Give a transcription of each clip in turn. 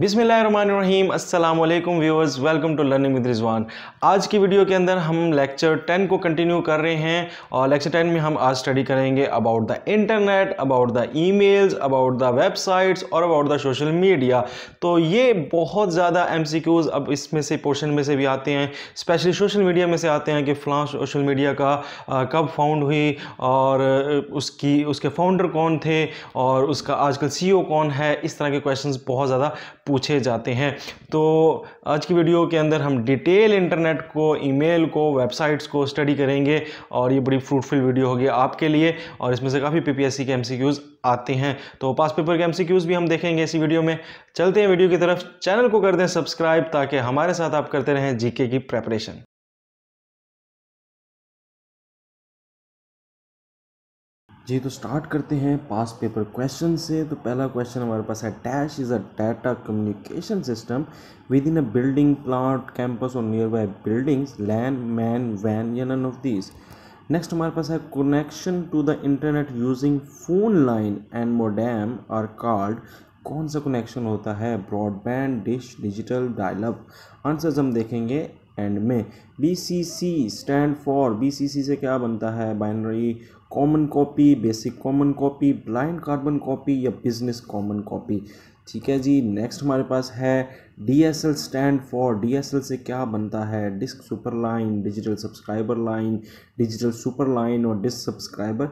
बिसमीम अल्लाम viewers welcome to learning with Rizwan आज की वीडियो के अंदर हम लेक्चर 10 को कंटिन्यू कर रहे हैं और लेक्चर 10 में हम आज स्टडी करेंगे about the internet about the emails about the websites और अबाउट द सोशल मीडिया तो ये बहुत ज़्यादा एम अब इसमें से पोर्शन में से भी आते हैं स्पेशली सोशल मीडिया में से आते हैं कि फ़लाँ सोशल मीडिया का आ, कब फाउंड हुई और उसकी उसके फाउंडर कौन थे और उसका आजकल सी e कौन है इस तरह के क्वेश्चन बहुत ज़्यादा पूछे जाते हैं तो आज की वीडियो के अंदर हम डिटेल इंटरनेट को ईमेल को वेबसाइट्स को स्टडी करेंगे और ये बड़ी फ्रूटफुल वीडियो होगी आपके लिए और इसमें से काफ़ी पीपीएससी के एमसीक्यूज़ आते हैं तो पास पेपर के एमसीक्यूज़ भी हम देखेंगे इसी वीडियो में चलते हैं वीडियो की तरफ चैनल को कर दें सब्सक्राइब ताकि हमारे साथ आप करते रहें जीके की प्रेपरेशन जी तो स्टार्ट करते हैं पास पेपर क्वेश्चन से तो पहला क्वेश्चन हमारे पास है dash is a data communication system within a building plant campus और nearby buildings LAN MAN वैन या नन ऑफ दीज नेक्स्ट हमारे पास है connection to the internet using phone line and modem or card कौन सा connection होता है broadband dish digital dialup answers हम देखेंगे एंड में B C C stand for B C C से क्या बनता है binary common copy basic common copy blind carbon copy या बिजनेस कॉमन कॉपी ठीक है जी नेक्स्ट हमारे पास है D S L stand for D S L से क्या बनता है disk super line digital subscriber line digital super line और डिस्क सब्सक्राइबर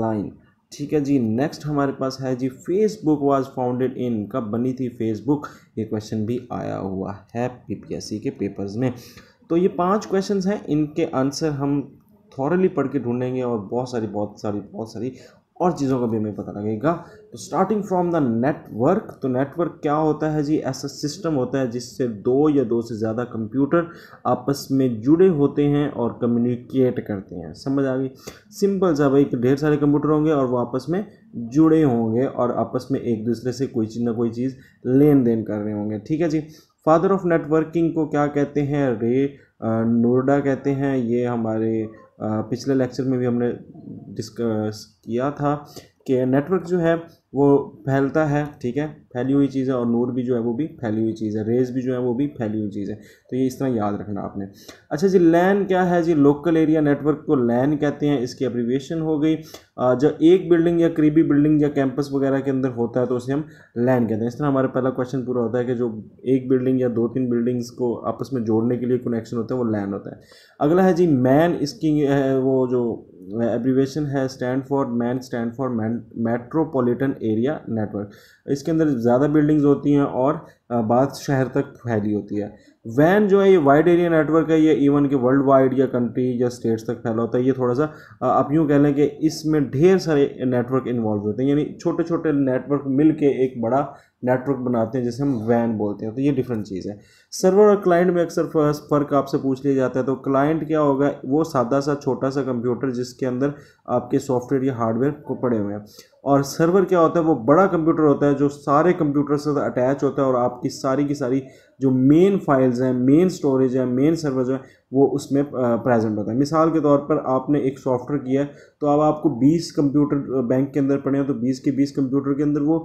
लाइन ठीक है जी नेक्स्ट हमारे पास है जी फेसबुक वाज फाउंडेड इन कब बनी थी फेसबुक ये क्वेश्चन भी आया हुआ है पीपीएससी के पेपर्स में तो ये पांच क्वेश्चंस हैं इनके आंसर हम थॉरली पढ़ के ढूंढेंगे और बहुत सारी बहुत सारी बहुत सारी और चीज़ों का भी हमें पता लगेगा तो स्टार्टिंग फ्रॉम द नेटवर्क तो नेटवर्क क्या होता है जी ऐसा सिस्टम होता है जिससे दो या दो से ज़्यादा कंप्यूटर आपस में जुड़े होते हैं और कम्युनिकेट करते हैं समझ आ गई सिंपल सा भाई ढेर सारे कंप्यूटर होंगे और वो आपस में जुड़े होंगे और आपस में एक दूसरे से कोई चीज़ ना कोई चीज़ लेन देन कर रहे होंगे ठीक है जी फादर ऑफ नेटवर्किंग को क्या कहते हैं रे नोरडा कहते हैं ये हमारे पिछले लेक्चर में भी हमने डिस्कस किया था कि नेटवर्क जो है वो फैलता है ठीक है फैली हुई चीज़ है और नूर भी जो है वो भी फैली हुई चीज़ है रेज भी जो है वो भी फैली हुई चीज़ है तो ये इस तरह याद रखना आपने अच्छा जी लैन क्या है जी लोकल एरिया नेटवर्क को लैन कहते हैं इसकी अप्रीविएशन हो गई जब एक बिल्डिंग या करीबी बिल्डिंग या कैंपस वगैरह के अंदर होता है तो उसे हम लैंड कहते हैं इस तरह हमारा पहला क्वेश्चन पूरा होता है कि जो एक बिल्डिंग या दो तीन बिल्डिंग्स को आपस में जोड़ने के लिए कनेक्शन होता है वो लैंड होता है अगला है जी मैन इसकी है वो जो एब्रीवेशन है stand for MAN stand for MAN metropolitan area network इसके अंदर ज़्यादा बिल्डिंग्स होती हैं और बाद शहर तक फैली होती है वैन जो है ये वाइड एरिया नेटवर्क है ये इवन के वर्ल्ड वाइड या कंट्री या स्टेट्स तक फैला होता है ये थोड़ा सा आप यूँ कह लें कि इसमें ढेर सारे नेटवर्क इन्वॉल्व होते हैं यानी छोटे छोटे नेटवर्क मिल एक बड़ा नेटवर्क बनाते हैं जिसे हम वैन बोलते हैं तो ये डिफरेंट चीज़ है सर्वर और क्लाइंट में अक्सर फ़र्क आपसे पूछ लिया जाता है तो क्लाइंट क्या होगा वो सादा सा छोटा सा कंप्यूटर जिसके अंदर आपके सॉफ्टवेयर या हार्डवेयर को पड़े हुए हैं और सर्वर क्या होता है वो बड़ा कंप्यूटर होता है जो सारे कंप्यूटर से अटैच होता है और आपकी सारी की सारी जो मेन फाइल्स हैं मेन स्टोरेज है मेन सर्वर जो है वो उसमें प्रेजेंट होता है मिसाल के तौर पर आपने एक सॉफ्टवेयर किया है तो अब आपको 20 कंप्यूटर बैंक के अंदर पड़े हैं तो 20 के 20 कंप्यूटर के अंदर वो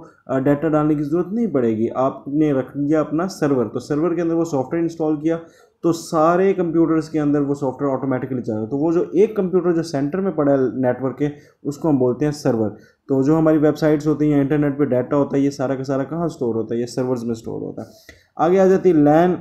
डाटा डालने की ज़रूरत नहीं पड़ेगी आपने रख लिया अपना सर्वर तो सर्वर के अंदर वो सॉफ्टवेयर इंस्टॉल किया तो सारे कंप्यूटर्स के अंदर वो सॉफ्टवेयर ऑटोमेटिकली चल रहा है तो वो जो एक कंप्यूटर जो सेंटर में पड़ा है नेटवर्क के उसको हम बोलते हैं सर्वर तो जो हमारी वेबसाइट्स होती हैं इंटरनेट पर डाटा होता है ये सारा का सारा कहाँ स्टोर होता है ये सर्वर्स में स्टोर होता है आगे आ जाती है लैन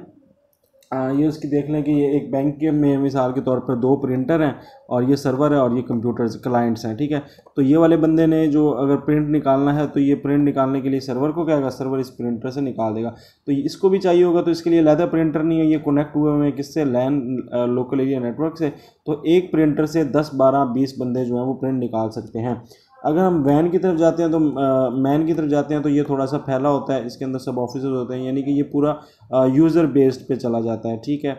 ये उसकी देख लें कि ये एक बैंक के में मिसाल के तौर पर दो प्रिंटर हैं और ये सर्वर है और ये कंप्यूटर्स क्लाइंट्स हैं ठीक है तो ये वाले बंदे ने जो अगर प्रिंट निकालना है तो ये प्रिंट निकालने के लिए सर्वर को क्या होगा सर्वर इस प्रिंटर से निकाल देगा तो इसको भी चाहिए होगा तो इसके लिए लहदा प्रिंटर नहीं है ये कनेक्ट हुए हुए हैं किससे लैन लोकल एरिया नेटवर्क से तो एक प्रिंटर से दस बारह बीस बंदे जो हैं वो प्रिंट निकाल सकते हैं अगर हम वैन की तरफ जाते हैं तो मैन की तरफ जाते हैं तो ये थोड़ा सा फैला होता है इसके अंदर सब ऑफिसर्स होते हैं यानी कि ये पूरा यूज़र बेस्ड पे चला जाता है ठीक है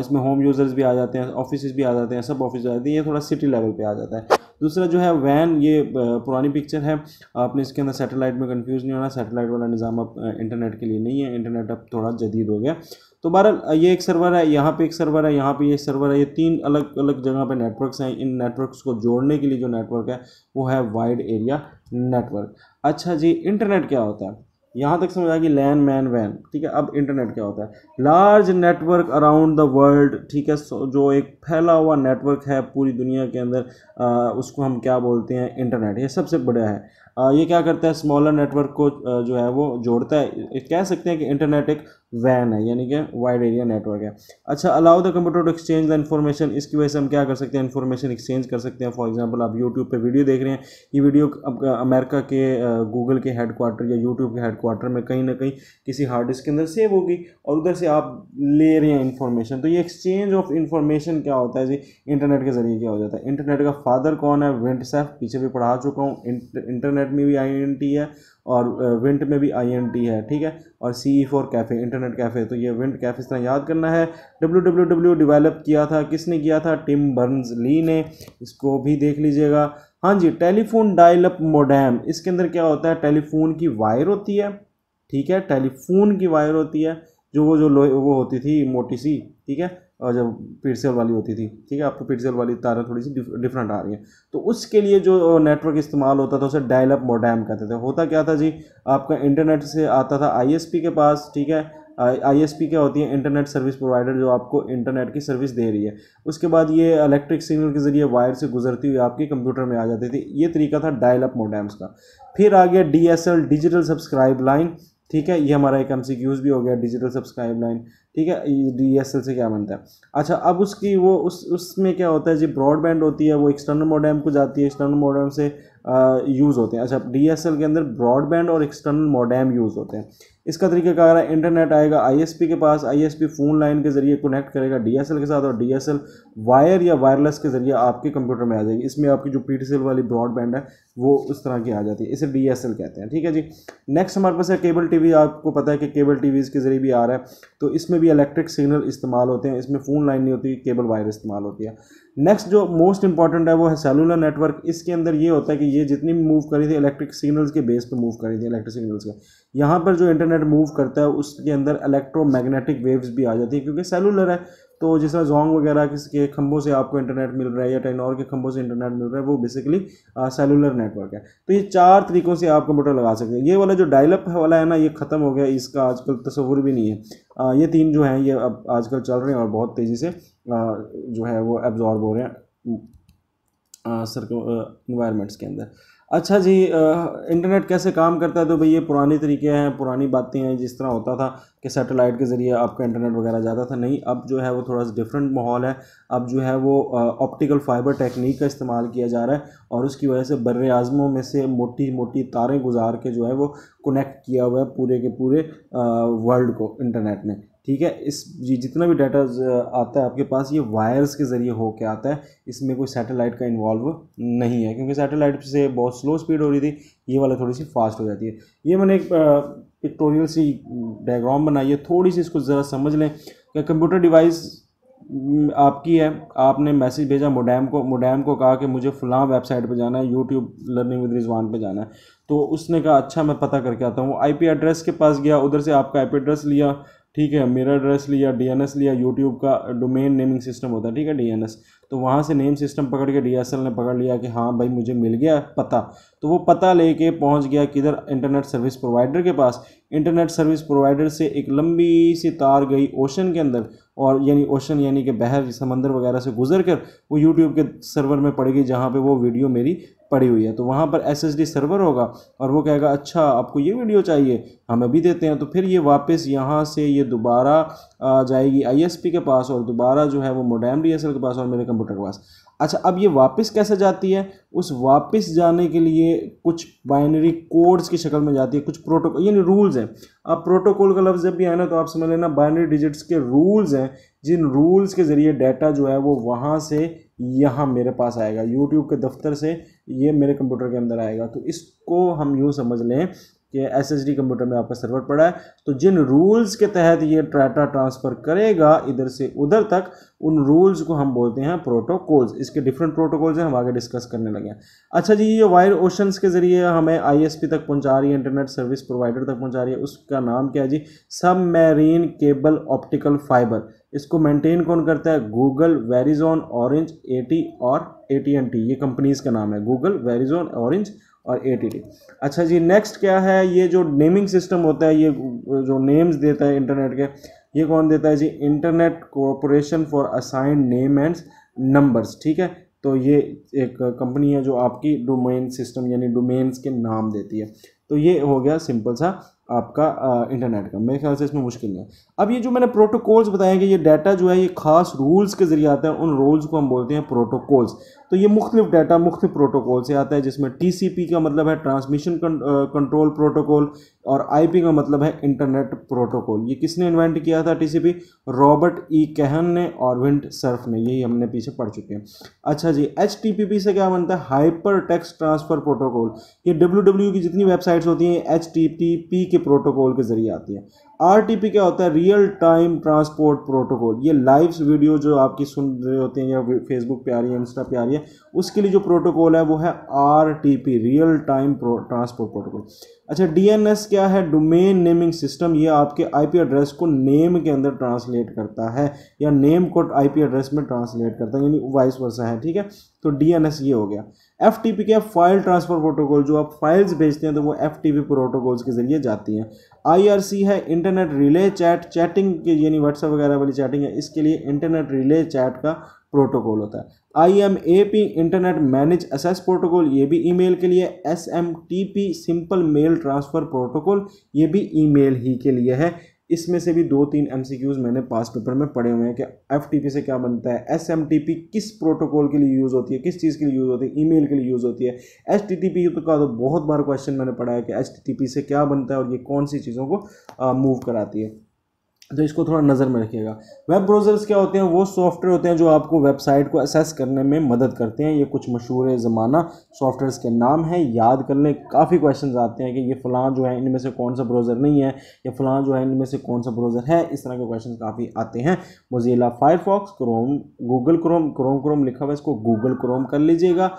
इसमें होम यूज़र्स भी आ जाते हैं ऑफिस भी आ जाते हैं सब ऑफिस आ जाते हैं ये थोड़ा सिटी लेवल पे आ जाता है दूसरा जो है वैन ये पुरानी पिक्चर है आपने इसके अंदर सेटेलाइट में कन्फ्यूज़ नहीं होना सेटेलाइट वाला निज़ाम अब इंटरनेट के लिए नहीं है इंटरनेट अब थोड़ा जदीद हो गया तो बहरहाल ये एक सर्वर है यहाँ पे एक सर्वर है यहाँ पे ये सर्वर है ये तीन अलग अलग जगह पे नेटवर्क्स हैं इन नेटवर्क्स को जोड़ने के लिए जो नेटवर्क है वो है वाइड एरिया नेटवर्क अच्छा जी इंटरनेट क्या होता है यहाँ तक समझ आएगी गई लैन मैन वैन ठीक है अब इंटरनेट क्या होता है large network around the world ठीक है जो एक फैला हुआ नेटवर्क है पूरी दुनिया के अंदर आ, उसको हम क्या बोलते हैं इंटरनेट ये सबसे बड़ा है आ, ये क्या करता है स्मॉलर नेटवर्क को जो है वो जोड़ता है कह सकते हैं कि इंटरनेट एक वैन है यानी कि वाइड एरिया नेटवर्क है अच्छा allow the computer to exchange the information इसकी वजह से हम क्या कर सकते हैं इन्फॉर्मेशन एक्सचेंज कर सकते हैं फॉर एग्जांपल आप यूट्यूब पे वीडियो देख रहे हैं ये वीडियो अब अमेरिका के गूगल के हेड क्वार्टर या यूट्यूब के हेड क्वार्टर में कहीं ना कहीं किसी हार्ड डिस्क के अंदर सेव होगी और उधर से आप ले रहे हैं इन्फॉर्मेशन तो ये एक्सचेंज ऑफ इन्फॉर्मेशन क्या होता है जी इंटरनेट के ज़रिए क्या हो जाता है इंटरनेट का फादर कौन है सेफ पीछे भी पढ़ा चुका हूँ इंटरनेट में भी आई है और विंट में भी आई एन टी है ठीक है और C E for cafe internet cafe तो ये विंट कैफ़े इस तरह याद करना है डब्ल्यू डब्ल्यू डब्ल्यू डिवेलप किया था किसने किया था टिम बर्न्स ली ने इसको भी देख लीजिएगा हाँ जी टेलीफोन डायल अप मोडैम इसके अंदर क्या होता है टेलीफोन की वायर होती है ठीक है टेलीफोन की वायर होती है जो वो जो लो वो होती थी मोटी सी ठीक है और जब पीडीसीएल वाली होती थी ठीक है आपको पीडीसीएल वाली तारें थोड़ी सी डिफरेंट आ रही हैं तो उसके लिए जो नेटवर्क इस्तेमाल होता था उसे डायलअप मोडैम कहते थे होता क्या था जी आपका इंटरनेट से आता था आईएसपी के पास ठीक है आईएसपी क्या होती है इंटरनेट सर्विस प्रोवाइडर जो आपको इंटरनेट की सर्विस दे रही है उसके बाद ये इलेक्ट्रिक सिग्नल के ज़रिए वायर से गुजरती हुई आपके कंप्यूटर में आ जाती थी ये तरीका था डायल अप मोडेम्स का फिर आ गया एल डिजिटल सब्सक्राइब लाइन ठीक है ये हमारा एक एम भी हो गया डिजिटल सब्सक्राइब लाइन ठीक है डी एस एल से क्या बनता है अच्छा अब उसकी वो उस उसमें क्या होता है जी ब्रॉडबैंड होती है वो एक्सटर्नल मॉडेम को जाती है एक्सटर्नल मॉडेम से यूज़ होते हैं अच्छा डी एस एल के अंदर ब्रॉडबैंड और एक्सटर्नल मॉडेम यूज़ होते हैं इसका तरीका क्या है इंटरनेट आएगा आईएसपी के पास आईएसपी फ़ोन लाइन के ज़रिए कनेक्ट करेगा डीएसएल के साथ और डीएसएल वायर या वायरलेस के ज़रिए आपके कंप्यूटर में आ जाएगी इसमें आपकी जो पी वाली ब्रॉडबैंड है वो उस तरह की आ जाती है इसे डी कहते हैं ठीक है जी नेक्स्ट हमारे पास है केबल टी आपको पता है कि केबल टी के ज़रिए भी आ रहा है तो इसमें भी इलेक्ट्रिक सिग्नल इस्तेमाल होते हैं इसमें फ़ोन लाइन नहीं होती केबल वायर इस्तेमाल होती है नेक्स्ट जो मोस्ट इंपॉर्टेंट है वो है सेलुलर नेटवर्क इसके अंदर ये होता है कि ये जितनी भी मूव करी थी इलेक्ट्रिक सिग्नल्स के बेस पर मूव करी थी इलेक्ट्रिक सिग्नल्स के यहाँ पर जो इंटरनेट मैग्नेट मूव करता है उसके अंदर इलेक्ट्रोमैग्नेटिक वेव्स भी आ जाती है क्योंकि सेलुलर है तो जिस तरह जोंग वगैरह किसके खंभों से आपको इंटरनेट मिल रहा है या टेनोर के खंभों से इंटरनेट मिल रहा है वो बेसिकली सेलुलर नेटवर्क है तो ये चार तरीक़ों से आप कंप्यूटर लगा सकते हैं ये वाला जो डायलप वाला है ना ये ख़त्म हो गया इसका आजकल तस्वूर भी नहीं है आ, ये तीन जो हैं ये अब आजकल चल रहे हैं और बहुत तेज़ी से आ, जो है वो एब्जॉर्ब हो रहे हैं सर्को इन्वायरमेंट्स के अंदर अच्छा जी इंटरनेट कैसे काम करता है तो भाई ये पुराने तरीके हैं पुरानी बातें हैं जिस तरह होता था कि सैटेलाइट के ज़रिए आपका इंटरनेट वगैरह जाता था नहीं अब जो है वो थोड़ा सा डिफरेंट माहौल है अब जो है वो ऑप्टिकल फाइबर टेक्निक का इस्तेमाल किया जा रहा है और उसकी वजह से बर आज़मों में से मोटी मोटी तारें गुजार के जो है वो कनेक्ट किया हुआ है पूरे के पूरे वर्ल्ड को इंटरनेट ने ठीक है इस ये जितना भी डाटा आता है आपके पास ये वायर्स के ज़रिए हो के आता है इसमें कोई सैटेलाइट का इन्वॉल्व नहीं है क्योंकि सैटेलाइट से बहुत स्लो स्पीड हो रही थी ये वाला थोड़ी सी फास्ट हो जाती है ये मैंने एक पिक्टोरियल सी डायग्राम बनाई है थोड़ी सी इसको ज़रा समझ लें क्या कंप्यूटर डिवाइस आपकी है आपने मैसेज भेजा मोडैम को मोडैम को कहा कि मुझे फ़लाँ वेबसाइट पर जाना है यूट्यूब लर्निंग विद रिजवान पर जाना है तो उसने कहा अच्छा मैं पता करके आता हूँ आईपी एड्रेस के पास गया उधर से आपका आईपी एड्रेस लिया ठीक है मेरा एड्रेस लिया डीएनएस लिया यूट्यूब का डोमेन नेमिंग सिस्टम होता है ठीक है डीएनएस तो वहाँ से नेम सिस्टम पकड़ के डीएसएल ने पकड़ लिया कि हाँ भाई मुझे मिल गया पता तो वो पता लेके पहुँच गया किधर इंटरनेट सर्विस प्रोवाइडर के पास इंटरनेट सर्विस प्रोवाइडर से एक लंबी सी तार गई ओशन के अंदर और यानी ओशन यानी कि बहर समंदर वगैरह से गुजर कर वो यूट्यूब के सर्वर में पड़ गई जहाँ पर वो वीडियो मेरी पड़ी हुई है तो वहाँ पर एस सर्वर होगा और वो कहेगा अच्छा आपको ये वीडियो चाहिए हम अभी देते हैं तो फिर ये वापस यहाँ से ये दोबारा जाएगी आईएसपी के पास और दोबारा जो है वो मोडेम डीएसएल के पास और मेरे कंप्यूटर के पास अच्छा अब ये वापस कैसे जाती है उस वापस जाने के लिए कुछ बाइनरी कोड्स की शक्ल में जाती है कुछ प्रोटोकॉल यानी रूल्स हैं अब प्रोटोकॉल का लफ्ज़ जब भी आए ना तो आप समझ लेना बाइनरी डिजिट्स के रूल्स हैं जिन रूल्स के ज़रिए डाटा जो है वो वहाँ से यहाँ मेरे पास आएगा यूट्यूब के दफ्तर से ये मेरे कंप्यूटर के अंदर आएगा तो इसको हम यूँ समझ लें कि एस एस डी कंप्यूटर में आपका सर्वर पड़ा है तो जिन रूल्स के तहत ये डाटा ट्रांसफ़र करेगा इधर से उधर तक उन रूल्स को हम बोलते हैं प्रोटोकॉल्स इसके डिफरेंट प्रोटोकॉल्स हैं हम आगे डिस्कस करने लगे हैं अच्छा जी ये वायर ओशंस के ज़रिए हमें आई एस पी तक पहुंचा रही है इंटरनेट सर्विस प्रोवाइडर तक पहुंचा रही है उसका नाम क्या है जी submarine cable optical fibre इसको मेंटेन कौन करता है गूगल वेरिजोन ऑरेंज ए और ए ये कंपनीज़ का नाम है गूगल वेरिजोन ऑरेंज और ए अच्छा जी नेक्स्ट क्या है ये जो नेमिंग सिस्टम होता है ये जो नेम्स देता है इंटरनेट के ये कौन देता है जी internet corporation for assigned name and numbers ठीक है तो ये एक कंपनी है जो आपकी डोमेन सिस्टम यानी डोमेन्स के नाम देती है तो ये हो गया सिंपल सा आपका इंटरनेट का मेरे ख्याल से इसमें मुश्किल नहीं है अब ये जो मैंने प्रोटोकॉल्स बताए कि ये डाटा जो है ये खास रूल्स के ज़रिए आता है उन रूल्स को हम बोलते हैं प्रोटोकॉल्स तो ये मुख्तलिफ डाटा मुख्तु प्रोटोकॉल से आता है जिसमें टीसीपी का मतलब है ट्रांसमिशन कंट्रोल प्रोटोकॉल और आई का मतलब है इंटरनेट प्रोटोकॉल ये किसने इन्वेंट किया था टीसीपी रॉबर्ट ई कहन ने और विंट सर्फ ने यही हमने पीछे पढ़ चुके हैं अच्छा जी एच से क्या बनता है हाइपर टेक्स ट्रांसफ़र प्रोटोकॉल ये डब्ल्यू e की जितनी वेबसाइट्स होती हैं एच की के प्रोटोकॉल के ज़रिए आती है आरटीपी क्या होता है रियल टाइम ट्रांसपोर्ट प्रोटोकॉल ये लाइव वीडियो जो आपकी सुन रहे होते हैं या फेसबुक पे आ रही है इंस्टा पे आ रही है उसके लिए जो प्रोटोकॉल है वो है RTP real time transport protocol अच्छा डीएनएस क्या है डोमेन नेमिंग सिस्टम ये आपके आईपी एड्रेस को नेम के अंदर ट्रांसलेट करता है या नेम को आईपी एड्रेस में ट्रांसलेट करता है यानी वाइस वर्षा है ठीक है तो डीएनएस ये हो गया एफ टी पी क्या फाइल ट्रांसफर प्रोटोकॉल जो आप फाइल्स भेजते हैं तो वो एफ टी पी प्रोटोकॉल्स के जरिए जाती हैं आई आर सी है इंटरनेट रिले चैट चैटिंग के यानी व्हाट्सएप वगैरह वाली चैटिंग है इसके लिए इंटरनेट रिले चैट का प्रोटोकॉल होता है I M A P internet manage access protocol ये भी ईमेल के लिए S M T P simple mail transfer protocol ये भी ईमेल ही के लिए है इसमें से भी दो तीन एम सी क्यूज़ मैंने पास पेपर में पढ़े हुए हैं कि एफ टी पी से क्या बनता है एस एम टी पी किस प्रोटोकॉल के लिए यूज़ होती है किस चीज़ के लिए यूज़ होती है ई मेल के लिए यूज़ होती है एच टी टी पी तो का तो बहुत बार क्वेश्चन मैंने पढ़ा है कि एच टी टी पी से क्या बनता है और ये कौन सी चीज़ों को मूव कराती है तो इसको थोड़ा नज़र में रखिएगा वेब ब्राउज़र्स क्या होते हैं वो सॉफ्टवेयर होते हैं जो आपको वेबसाइट को असेस करने में मदद करते हैं ये कुछ मशहूर ज़माना सॉफ्टवेयर्स के नाम हैं याद कर लें काफ़ी क्वेश्चन आते हैं कि ये फ़लाँ जो है इनमें से कौन सा ब्राउज़र नहीं है या फ़लाँ जो है इनमें से कौन सा ब्राउज़र है इस तरह के क्वेश्चन काफ़ी आते हैं Mozilla Firefox Chrome Google Chrome Chrome Chrome लिखा हुआ इसको गूगल क्रोम कर लीजिएगा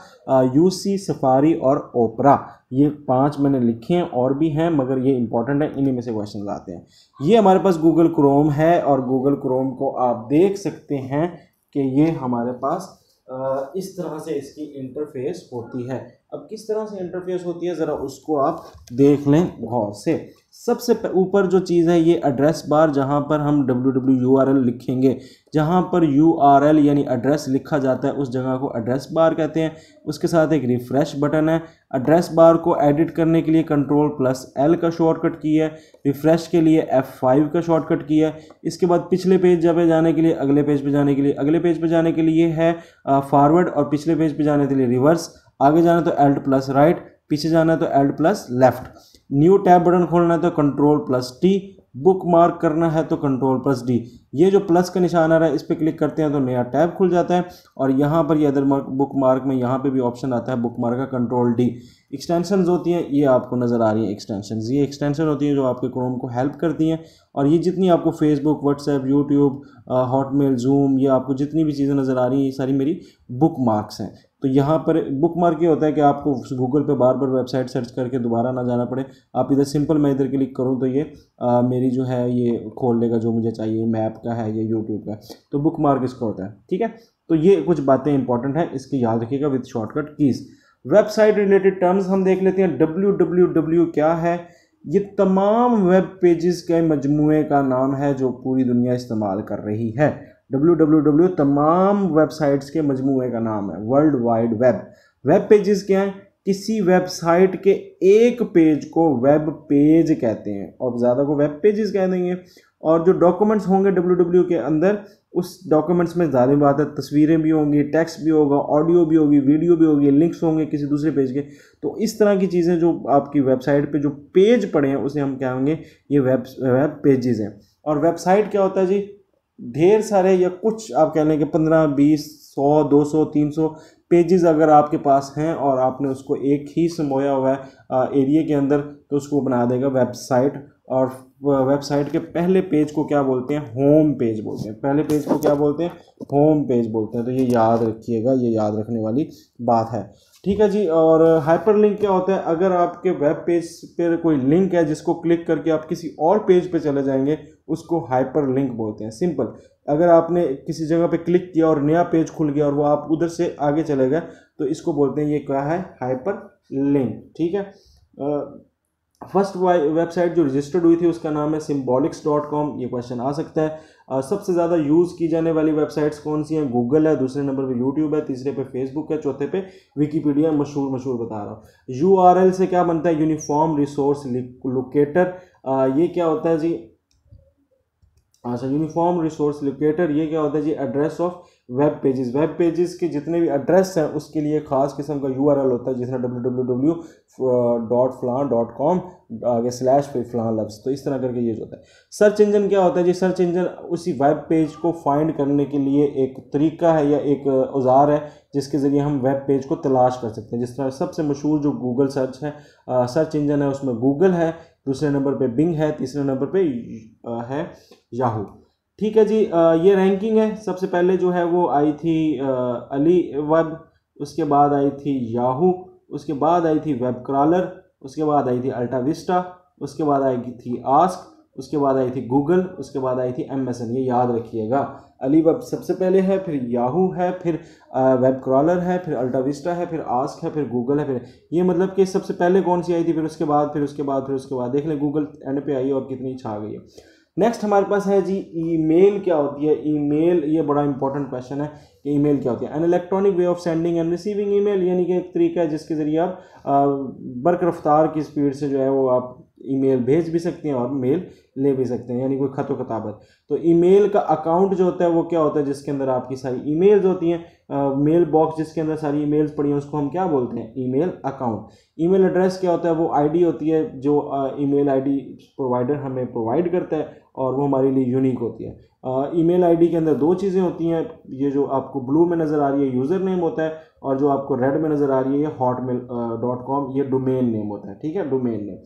यू सी सफारी और ओपरा ये पांच मैंने लिखे हैं और भी हैं मगर ये इंपॉर्टेंट है इन्हीं में से क्वेश्चन आते हैं ये हमारे पास गूगल क्रोम है और गूगल क्रोम को आप देख सकते हैं कि ये हमारे पास इस तरह से इसकी इंटरफेस होती है अब किस तरह से इंटरफेस होती है ज़रा उसको आप देख लें बहुत से सबसे ऊपर जो चीज़ है ये एड्रेस बार जहाँ पर हम W W U R L लिखेंगे जहाँ पर यू आर एल यानी एड्रेस लिखा जाता है उस जगह को एड्रेस बार कहते हैं उसके साथ एक रिफ़्रेश बटन है एड्रेस बार को एडिट करने के लिए कंट्रोल प्लस एल का शॉर्टकट की है रिफ़्रेश के लिए एफ़ फाइव का शॉर्टकट की है इसके बाद पिछले पेज जब जाने के लिए अगले पेज पर जाने के लिए अगले पेज पर जाने के लिए है फॉरवर्ड और पिछले पेज पर जाने के लिए रिवर्स आगे जाना तो एल्ट प्लस राइट पीछे जाना तो alt plus left new tab button खोलना है तो control plus T bookmark करना है तो कंट्रोल प्लस डी ये जो प्लस का निशान आ रहा है इस पर क्लिक करते हैं तो नया टैब खुल जाता है और यहाँ पर ये अदर मार्क बुक मार्क में यहाँ पे भी ऑप्शन आता है बुक मार्क का कंट्रोल डी एक्सटेंशन होती हैं ये आपको नज़र आ रही हैं एक्सटेंशन ये एक्सटेंशन होती हैं जो आपके क्रोम को हेल्प करती हैं और ये जितनी आपको Facebook WhatsApp YouTube Hotmail Zoom ये आपको जितनी भी चीज़ें नज़र आ रही हैं ये सारी मेरी बुक मार्क्स हैं तो यहाँ पर बुक मार्क ये होता है कि आपको गूगल पे बार बार वेबसाइट सर्च करके दोबारा ना जाना पड़े आप इधर सिंपल मैं इधर क्लिक करूँ तो ये आ, मेरी जो है ये खोल लेगा जो मुझे चाहिए मैप का है या यूट्यूब का तो बुक मार्क इसका होता है ठीक है तो ये कुछ बातें इंपॉर्टेंट हैं इसकी याद रखिएगा with shortcut keys website related terms हम देख लेते हैं डब्ल्यू डब्ल्यू डब्ल्यू क्या है ये तमाम वेब पेजेस के मजमू का नाम है जो पूरी दुनिया इस्तेमाल कर रही है डब्ल्यू तमाम वेबसाइट्स के मजमू का नाम है world wide web web pages क्या हैं किसी वेबसाइट के एक पेज को वेब पेज कहते हैं और ज़्यादा को वेब पेजेस कह देंगे और जो डॉक्यूमेंट्स होंगे डब्ल्यू डब्ल्यू के अंदर उस डॉक्यूमेंट्स में ज़्यादा बात है तस्वीरें भी होंगी टेक्स्ट भी होगा ऑडियो भी होगी वीडियो भी होगी लिंक्स होंगे किसी दूसरे पेज के तो इस तरह की चीज़ें जो आपकी वेबसाइट पे जो पेज पड़े हैं उसे हम क्या होंगे ये वेब वेब पेजेस हैं और वेबसाइट क्या होता है जी ढेर सारे या कुछ आप कह लें कि पंद्रह बीस सौ दो सौ तीन सौ पेजेस अगर आपके पास हैं और आपने उसको एक ही समोया हुआ है एरिए के अंदर तो उसको बना देगा वेबसाइट और वेबसाइट के पहले पेज को क्या बोलते हैं होम पेज बोलते हैं पहले पेज को क्या बोलते हैं होम पेज बोलते हैं तो ये याद रखिएगा ये याद रखने वाली बात है ठीक है जी और हाइपर लिंक क्या होता है अगर आपके वेब पेज पर कोई लिंक है जिसको क्लिक करके आप किसी और पेज पे चले जाएंगे उसको हाइपर लिंक बोलते हैं सिंपल अगर आपने किसी जगह पे क्लिक किया और नया पेज खुल गया और वो आप उधर से आगे चले गए तो इसको बोलते हैं ये क्या है हाइपर लिंक ठीक है आ, फर्स्ट वेबसाइट जो रजिस्टर्ड हुई थी उसका नाम है सिम्बॉलिक्स डॉट कॉम ये क्वेश्चन आ सकता है आ, सबसे ज़्यादा यूज़ की जाने वाली वेबसाइट्स कौन सी हैं गूगल है दूसरे नंबर पे यूट्यूब है तीसरे पे फेसबुक है चौथे पे विकीपीडिया मशहूर मशहूर बता रहा हूँ यू से क्या बनता है यूनिफॉर्म रिसोर्स लोकेटर ये क्या होता है जी अच्छा यूनिफॉर्म रिसोर्स लोकेटर ये क्या होता है जी address of web pages web pages के जितने भी एड्रेस हैं उसके लिए खास किस्म का यू होता है जिसमें डब्ल्यू डब्ल्यू डब्ल्यू डॉट फ्लान डॉट कॉम आगे स्लैश पे फ्लान लफ्स तो इस तरह करके यूज होता है सर्च इंजन क्या होता है जी सर्च इंजन उसी वेब पेज को फाइंड करने के लिए एक तरीका है या एक औजार है जिसके ज़रिए हम वेब पेज को तलाश कर सकते हैं जिस तरह सबसे मशहूर जो गूगल सर्च है आ, सर्च इंजन है उसमें गूगल है दूसरे नंबर पे बिंग है तीसरे नंबर पे आ, है याहू ठीक है जी ये रैंकिंग है सबसे पहले जो है वो आई थी अली वेब उसके बाद आई थी याहू उसके बाद आई थी वेब क्रॉलर उसके बाद आई थी अल्टाविस्टा उसके बाद आई थी आस्क उसके बाद आई थी गूगल उसके बाद आई थी एम एस एन ये याद रखिएगा अली वेब सबसे पहले है फिर याहू है फिर वेब क्रॉलर है फिर अल्टाविस्टा है फिर आस्क है फिर गूगल है फिर ये मतलब कि सबसे पहले कौन सी आई थी फिर उसके बाद फिर उसके बाद फिर उसके बाद देख लें गूगल एंड पे आई और कितनी छा गई है नेक्स्ट हमारे पास है जी ईमेल क्या होती है ईमेल ये बड़ा इंपॉर्टेंट क्वेश्चन है कि ईमेल क्या होती है an electronic way of sending and receiving email यानी कि एक तरीका है जिसके ज़रिए आप बर्क रफ्तार की स्पीड से जो है वो आप ईमेल भेज भी सकते हैं और मेल ले भी सकते हैं यानी कोई ख़त व खताबत तो ईमेल का अकाउंट जो होता है वो क्या होता है जिसके अंदर आपकी सारी ईमेल्स होती हैं मेल बॉक्स जिसके अंदर सारी ईमेल्स पड़ी हैं उसको हम क्या बोलते हैं ईमेल अकाउंट ईमेल एड्रेस क्या होता है वो आईडी होती है जो ईमेल आईडी प्रोवाइडर हमें प्रोवाइड करता है और वो हमारे लिए यूनिक होती है आई डी के अंदर दो चीज़ें होती हैं ये जो आपको ब्लू में नज़र आ रही है यूज़र नेम होता है और जो आपको रेड में नज़र आ रही है ये हॉट मेल डॉट कॉम ये डोमेन नेम होता है ठीक है डोमेन नेम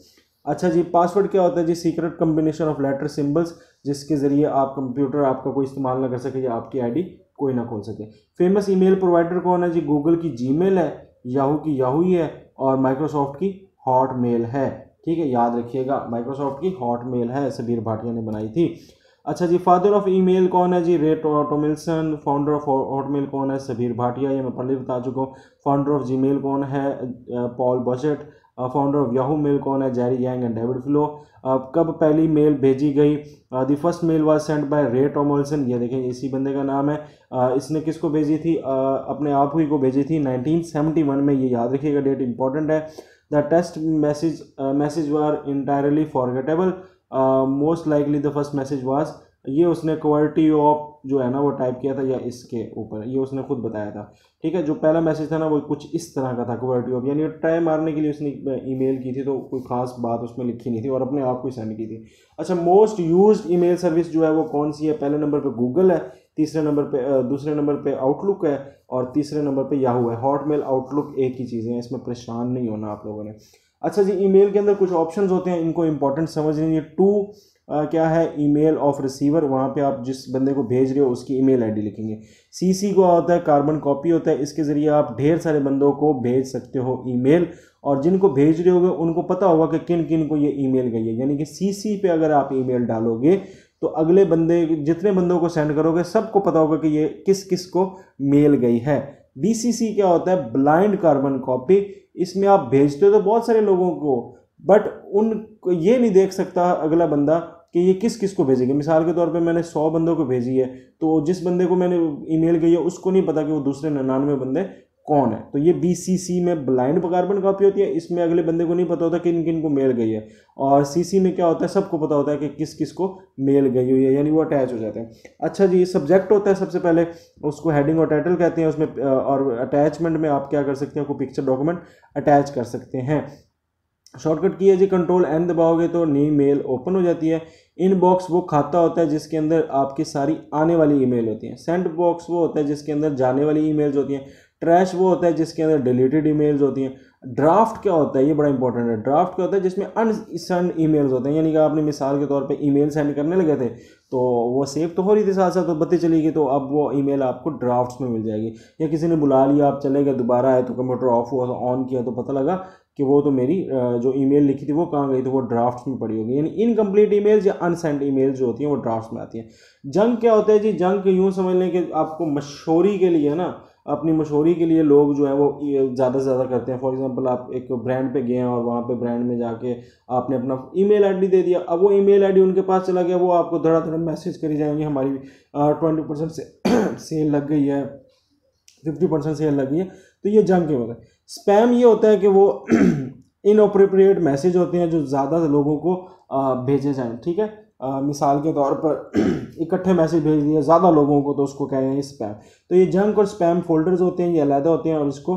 अच्छा जी पासवर्ड क्या होता है जी secret combination of letter symbols जिसके ज़रिए आप कंप्यूटर आपका कोई इस्तेमाल ना कर सके या आपकी आईडी कोई ना खोल सके फेमस ईमेल प्रोवाइडर कौन है जी गूगल की जीमेल है याहू की याहू ही है और माइक्रोसॉफ्ट की हॉटमेल है ठीक है याद रखिएगा माइक्रोसॉफ्ट की हॉटमेल है सबीर भाटिया ने बनाई थी अच्छा जी फादर ऑफ ई कौन है जी Ray Tomlinson founder of Hotmail कौन है सबीर भाटिया ये मैं पहले बता चुका हूँ फाउंडर ऑफ जी कौन है Paul Buchheit founder of Yahoo mail कौन है Jerry Yang and David Filo कब पहली मेल भेजी गई the first mail was sent by Ray Tomlinson ये देखें इसी बंदे का नाम है uh, इसने किसको भेजी थी अपने आप ही को भेजी थी 1971 में ये याद रखिएगा डेट इंपॉर्टेंट है the test message message were entirely forgettable most likely the first message was ये उसने क्वालिटी ऑफ जो है ना वो टाइप किया था या इसके ऊपर ये उसने खुद बताया था ठीक है जो पहला मैसेज था ना वो कुछ इस तरह का था क्वालिटी ऑफ यानी टाइम मारने के लिए उसने ईमेल की थी तो कोई खास बात उसमें लिखी नहीं थी और अपने आप को ही सेंड की थी अच्छा मोस्ट यूज ईमेल सर्विस जो है वो कौन सी है पहले नंबर पर गूगल है तीसरे नंबर पर दूसरे नंबर पर आउटलुक है और तीसरे नंबर पर याहू है हॉट आउटलुक एक ही चीज़ें हैं इसमें परेशान नहीं होना आप लोगों ने अच्छा जी ईमेल के अंदर कुछ ऑप्शंस होते हैं इनको इंपॉर्टेंट समझ लीजिए टू आ, क्या है ईमेल ऑफ रिसीवर वहाँ पे आप जिस बंदे को भेज रहे हो उसकी ईमेल आईडी लिखेंगे सीसी को होता है कार्बन कॉपी होता है इसके ज़रिए आप ढेर सारे बंदों को भेज सकते हो ईमेल और जिनको भेज रहे होगे उनको पता होगा कि किन किन को ये ईमेल गई है यानी कि सीसी पे अगर आप ईमेल डालोगे तो अगले बंदे जितने बंदों को सेंड करोगे सबको पता होगा कि ये किस किस को मेल गई है बी क्या होता है ब्लाइंड कार्बन कॉपी इसमें आप भेजते हो तो बहुत सारे लोगों को बट उन ये नहीं देख सकता अगला बंदा कि ये किस किस को भेजेंगे मिसाल के तौर पे मैंने सौ बंदों को भेजी है तो जिस बंदे को मैंने ईमेल गई है उसको नहीं पता कि वो दूसरे निन्यानवे बंदे कौन है तो ये बी सी सी में ब्लाइंड कार्बन कॉपी होती है इसमें अगले बंदे को नहीं पता होता किन किन को मेल गई है और सी सी में क्या होता है सबको पता होता है कि किस किस को मेल गई हुई है यानी वो अटैच हो जाते हैं अच्छा जी सब्जेक्ट होता है सबसे पहले उसको हेडिंग और टाइटल कहते हैं उसमें और अटैचमेंट में आप क्या कर सकते हैं आपको पिक्चर डॉक्यूमेंट अटैच कर सकते हैं शॉर्टकट की है जी कंट्रोल एन दबाओगे तो नई मेल ओपन हो जाती है इनबॉक्स वो खाता होता है जिसके अंदर आपकी सारी आने वाली ईमेल होती हैं सेंड बॉक्स वो होता है जिसके अंदर जाने वाली ईमेल्स होती हैं ट्रैश वो होता है जिसके अंदर डिलीटेड ईमेल्स होती हैं ड्राफ्ट क्या होता है ये बड़ा इंपॉर्टेंट है ड्राफ्ट क्या होता है जिसमें अनसेंड ईमेल्स होते हैं यानी कि आपने मिसाल के तौर पे ईमेल सेंड करने लगे थे तो वो सेव तो हो रही थी साथ साथ तो बत्ती चली गई तो अब वो ईमेल आपको ड्राफ्ट्स में मिल जाएगी या किसी ने बुला लिया आप चले गए दोबारा आए तो कंप्यूटर ऑफ हुआ तो ऑन किया तो पता लगा कि वो तो मेरी जो ईमेल लिखी थी वो कहाँ गई थी वो ड्राफ्ट में पड़ी होगी यानी इनकम्प्लीट ईमेल्स या अनसेंड ईमेल्स जो होती हैं वो ड्राफ्ट में आती हैं जंक क्या होता है जी जंक यूँ समझ लें कि आपको मशहूरी के लिए ना अपनी मशहूरी के लिए लोग जो है वो ज़्यादा से ज़्यादा करते हैं फॉर एग्जांपल आप एक ब्रांड पे गए हैं और वहाँ पे ब्रांड में जाके आपने अपना ईमेल आईडी दे दिया अब वो ईमेल आईडी उनके पास चला गया वो आपको धड़ा धड़ा मैसेज करी जाएंगे हमारी ट्वेंटी परसेंट से सेल लग गई है फिफ्टी परसेंट सेल लगी है तो ये जंग के होता स्पैम ये होता है कि वो इनअप्रोप्रिएट मैसेज होते हैं जो ज़्यादा लोगों को भेजे जाएं ठीक है आ, मिसाल के तौर पर इकट्ठे मैसेज भेज दिया ज़्यादा लोगों को तो उसको कह रहे हैं स्पैम तो ये जंक और स्पैम फोल्डर्स होते हैं ये अलहदा होते हैं और इसको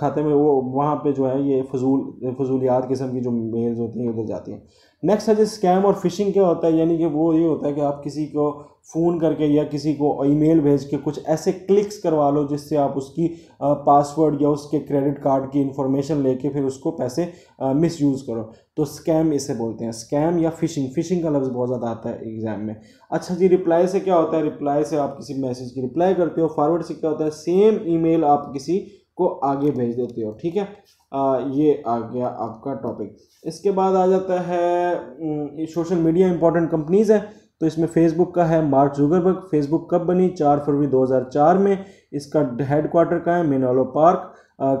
खाते में वो वहाँ पे जो है ये फजूल फजूलियात किस्म की जो मेल्स होती हैं उधर जाती हैं नेक्स्ट है जो स्कैम और फिशिंग क्या होता है यानी कि वो ये होता है कि आप किसी को फ़ोन करके या किसी को ईमेल भेज के कुछ ऐसे क्लिक्स करवा लो जिससे आप उसकी पासवर्ड या उसके क्रेडिट कार्ड की इन्फॉर्मेशन लेके फिर उसको पैसे मिस यूज़ करो तो स्कैम इसे बोलते हैं स्कैम या फिशिंग फिशिंग का लफ्ज़ बहुत ज़्यादा आता है एग्ज़ाम में अच्छा जी रिप्लाई से क्या होता है रिप्लाई से आप किसी मैसेज की रिप्लाई करते हो फॉरवर्ड से क्या होता है सेम ई आप किसी को आगे भेज देते हो ठीक है आ, ये आ गया आपका टॉपिक इसके बाद आ जाता है सोशल मीडिया इंपॉर्टेंट कंपनीज़ है तो इसमें फेसबुक का है मार्क जुगरबर्ग फेसबुक कब बनी चार फरवरी 2004 में इसका हेड क्वार्टर का है मिनोलो पार्क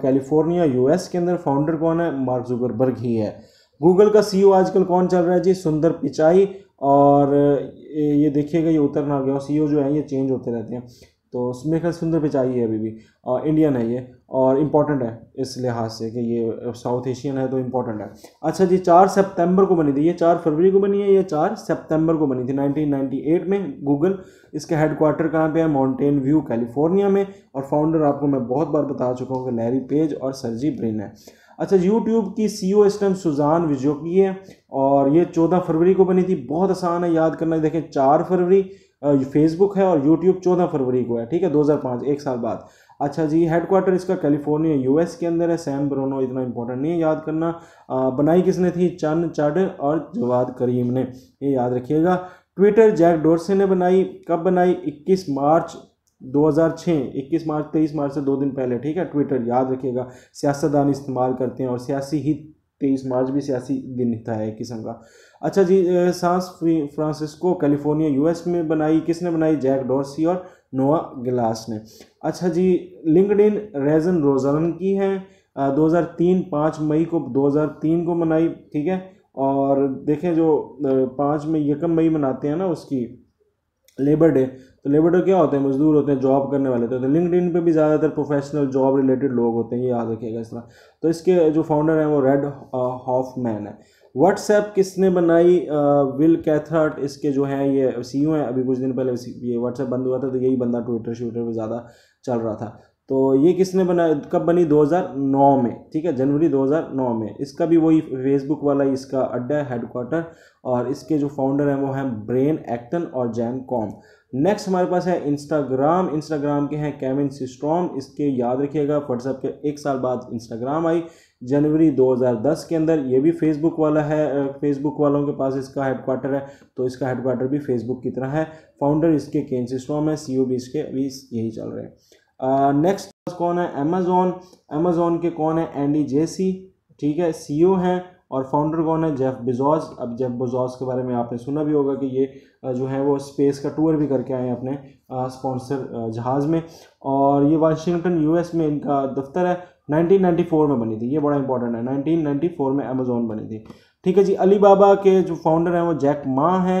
कैलिफोर्निया यूएस के अंदर फाउंडर कौन है मार्क जुगरबर्ग ही है गूगल का सीईओ e आजकल कौन चल रहा है जी सुंदर पिचाई और ये देखिएगा ये ना गया सी e जो है ये चेंज होते रहते हैं तो मेखल सुंदर पिचाई है अभी भी आ, इंडियन है ये और इम्पॉर्टेंट है इस लिहाज से कि ये साउथ एशियन है तो इम्पॉर्टेंट है अच्छा जी चार सितंबर को बनी थी ये चार फरवरी को बनी है ये चार सितंबर को बनी थी 1998 में गूगल हेड हेडक्वार्टर कहाँ पे है माउंटेन व्यू कैलिफोर्निया में और फाउंडर आपको मैं बहुत बार बता चुका हूँ कि लैरी पेज और सरजी ब्रिन है अच्छा यूट्यूब की सी ओ e इस टाइम सुजान विजोकी है और ये चौदह फरवरी को बनी थी बहुत आसान है याद करना देखें चार फरवरी फेसबुक है और यूट्यूब चौदह फरवरी को है ठीक है दो हज़ार पाँच एक साल बाद अच्छा जी हेडक्वार्टर इसका कैलिफोर्निया यूएस के अंदर है सैन ब्रोनो इतना इंपॉर्टेंट नहीं है याद करना आ, बनाई किसने थी चंद चड और जवाद करीम ने ये याद रखिएगा ट्विटर जैक डोरसे ने बनाई कब बनाई 21 मार्च 2006 21 मार्च 23 मार्च से दो दिन पहले ठीक है ट्विटर याद रखिएगा सियासतदान इस्तेमाल करते हैं और सियासी हित तेईस मार्च भी सियासी दिन था एक किस्म का अच्छा जी सांस फ्रांसिस्को कैलिफोर्निया यूएस में बनाई किसने बनाई जैक डॉर्सी और नोआ गिलास ने अच्छा जी लिंकड इन रेजन रोजन की हैं तीन पाँच मई को तीन को मनाई ठीक है और देखें जो पाँच में यकम मई मनाते हैं ना उसकी लेबर डे तो लेबर डे क्या होते हैं मजदूर होते हैं जॉब करने वाले होते हैं लिंकड इन पर भी ज़्यादातर प्रोफेशनल जॉब रिलेटेड लोग होते हैं ये याद रखिएगा इस तरह तो इसके जो फाउंडर हैं वो रेड हॉफ मैन है व्हाट्सएप किसने बनाई विल uh, कैथर्ट इसके जो हैं ये सी e हैं अभी कुछ दिन पहले ये व्हाट्सएप बंद हुआ था तो यही बंदा ट्विटर श्विटर पर ज़्यादा चल रहा था तो ये किसने बना कब बनी 2009 में ठीक है जनवरी 2009 में इसका भी वही फेसबुक वाला इसका अड्डा है हेडक्वार्टर और इसके जो फाउंडर हैं वो हैं ब्रेन एक्टन और जैन कॉम नेक्स्ट हमारे पास है इंस्टाग्राम इंस्टाग्राम के हैं कैमिन सिस्ट्रॉम इसके याद रखिएगा व्हाट्सएप के एक साल बाद इंस्टाग्राम आई जनवरी 2010 के अंदर ये भी फेसबुक वाला है फेसबुक वालों के पास इसका हेडक्वार्टर है तो इसका हेडक्वार्टर भी फेसबुक की तरह है फाउंडर इसके केन सिस्ट्रॉम है सी इसके अभी यही चल रहे हैं नेक्स्ट uh, कौन है अमेजोन अमेजोन के कौन है एंडी जेसी ठीक है सीईओ e हैं और फाउंडर कौन है जेफ बिजॉस अब जेफ बिजॉज के बारे में आपने सुना भी होगा कि ये uh, जो है वो स्पेस का टूर भी करके आए हैं अपने स्पॉन्सर uh, uh, जहाज़ में और ये वाशिंगटन यूएस में इनका दफ्तर है 1994 में बनी थी ये बड़ा इंपॉर्टेंट है 1994 में अमेजोन बनी थी ठीक है जी अलीबाबा के जो फाउंडर हैं वो जैक माँ हैं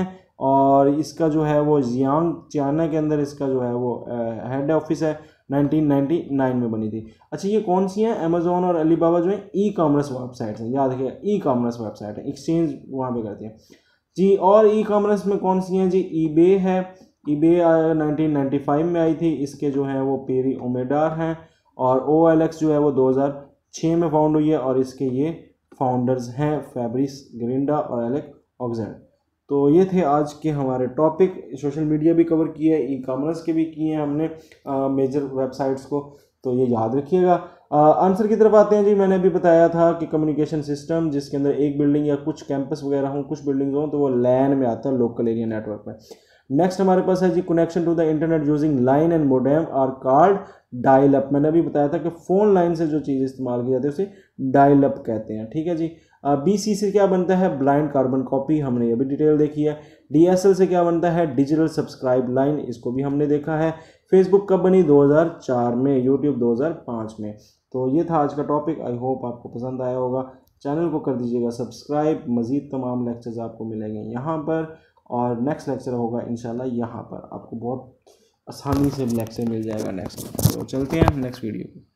और इसका जो है वो जियांग चाइना के अंदर इसका जो है वो हेड ऑफिस है 1999 में बनी थी अच्छा ये कौन सी हैं अमेजोन और अलीबाबा जो है ई कॉमर्स वेबसाइट्स हैं याद रखिएगा ई कॉमर्स वेबसाइट है एक्सचेंज वहाँ पे करती है जी और ई कॉमर्स में कौन सी हैं जी ई है ई बे नाइनटीन में आई थी इसके जो हैं वो पेरी ओमेडार हैं और ओ जो है वो दो में फाउंड हुई है और इसके ये फाउंडर्स हैं फेब्रिस ग्रिंडा और एलेक ऑक्जेंड तो ये थे आज के हमारे टॉपिक सोशल मीडिया भी कवर किए है ई कामर्स के भी किए हैं हमने आ, मेजर वेबसाइट्स को तो ये याद रखिएगा आंसर की तरफ आते हैं जी मैंने अभी बताया था कि कम्युनिकेशन सिस्टम जिसके अंदर एक बिल्डिंग या कुछ कैंपस वगैरह हों कुछ बिल्डिंग्स हों तो वो लैन में आता है लोकल एरिया नेटवर्क में नेक्स्ट हमारे पास है जी connection to the internet using line and modem or card dial up मैंने अभी बताया था कि फ़ोन लाइन से जो चीज़ इस्तेमाल की जाती है उसे डायल अप कहते हैं ठीक है जी बी सी से क्या बनता है ब्लाइंड कार्बन कॉपी हमने ये भी डिटेल देखी है डी एस एल से क्या बनता है डिजिटल सब्सक्राइब लाइन इसको भी हमने देखा है फेसबुक कब बनी 2004 में यूट्यूब 2005 में तो ये था आज का टॉपिक आई होप आपको पसंद आया होगा चैनल को कर दीजिएगा सब्सक्राइब मज़ीद तमाम लेक्चर्स आपको मिलेंगे यहाँ पर और नेक्स्ट लेक्चर होगा इन यहाँ पर आपको बहुत आसानी से लेक्चर मिल जाएगा नेक्स्ट तो चलते हैं नेक्स्ट वीडियो